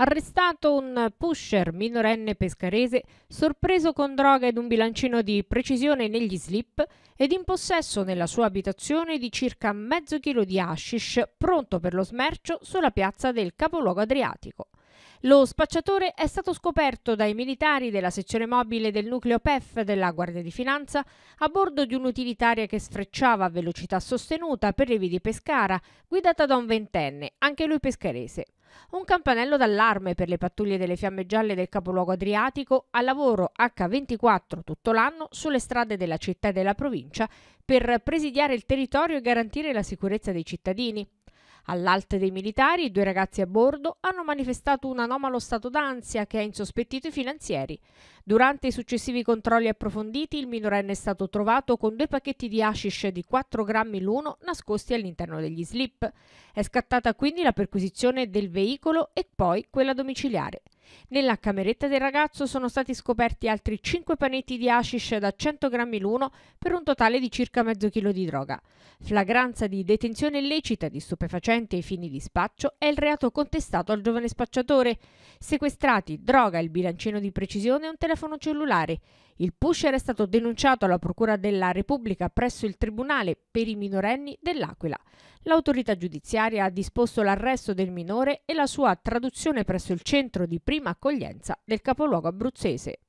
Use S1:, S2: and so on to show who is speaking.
S1: Arrestato un pusher minorenne pescarese, sorpreso con droga ed un bilancino di precisione negli slip ed in possesso nella sua abitazione di circa mezzo chilo di hashish pronto per lo smercio sulla piazza del capoluogo adriatico. Lo spacciatore è stato scoperto dai militari della sezione mobile del nucleo PEF della Guardia di Finanza a bordo di un'utilitaria che sfrecciava a velocità sostenuta per le vie di Pescara, guidata da un ventenne, anche lui pescarese. Un campanello d'allarme per le pattuglie delle fiamme gialle del capoluogo adriatico a lavoro H24 tutto l'anno sulle strade della città e della provincia per presidiare il territorio e garantire la sicurezza dei cittadini. All'alte dei militari, i due ragazzi a bordo hanno manifestato un anomalo stato d'ansia che ha insospettito i finanzieri. Durante i successivi controlli approfonditi, il minorenne è stato trovato con due pacchetti di hashish di 4 grammi l'uno nascosti all'interno degli slip. È scattata quindi la perquisizione del veicolo e poi quella domiciliare. Nella cameretta del ragazzo sono stati scoperti altri 5 panetti di hashish da 100 grammi l'uno per un totale di circa mezzo chilo di droga. Flagranza di detenzione illecita di stupefacenti ai fini di spaccio è il reato contestato al giovane spacciatore. Sequestrati droga, il bilancino di precisione e un telefono cellulare. Il pusher è stato denunciato alla Procura della Repubblica presso il Tribunale per i minorenni dell'Aquila. L'autorità giudiziaria ha disposto l'arresto del minore e la sua traduzione presso il centro di prima prima accoglienza nel capoluogo abruzzese.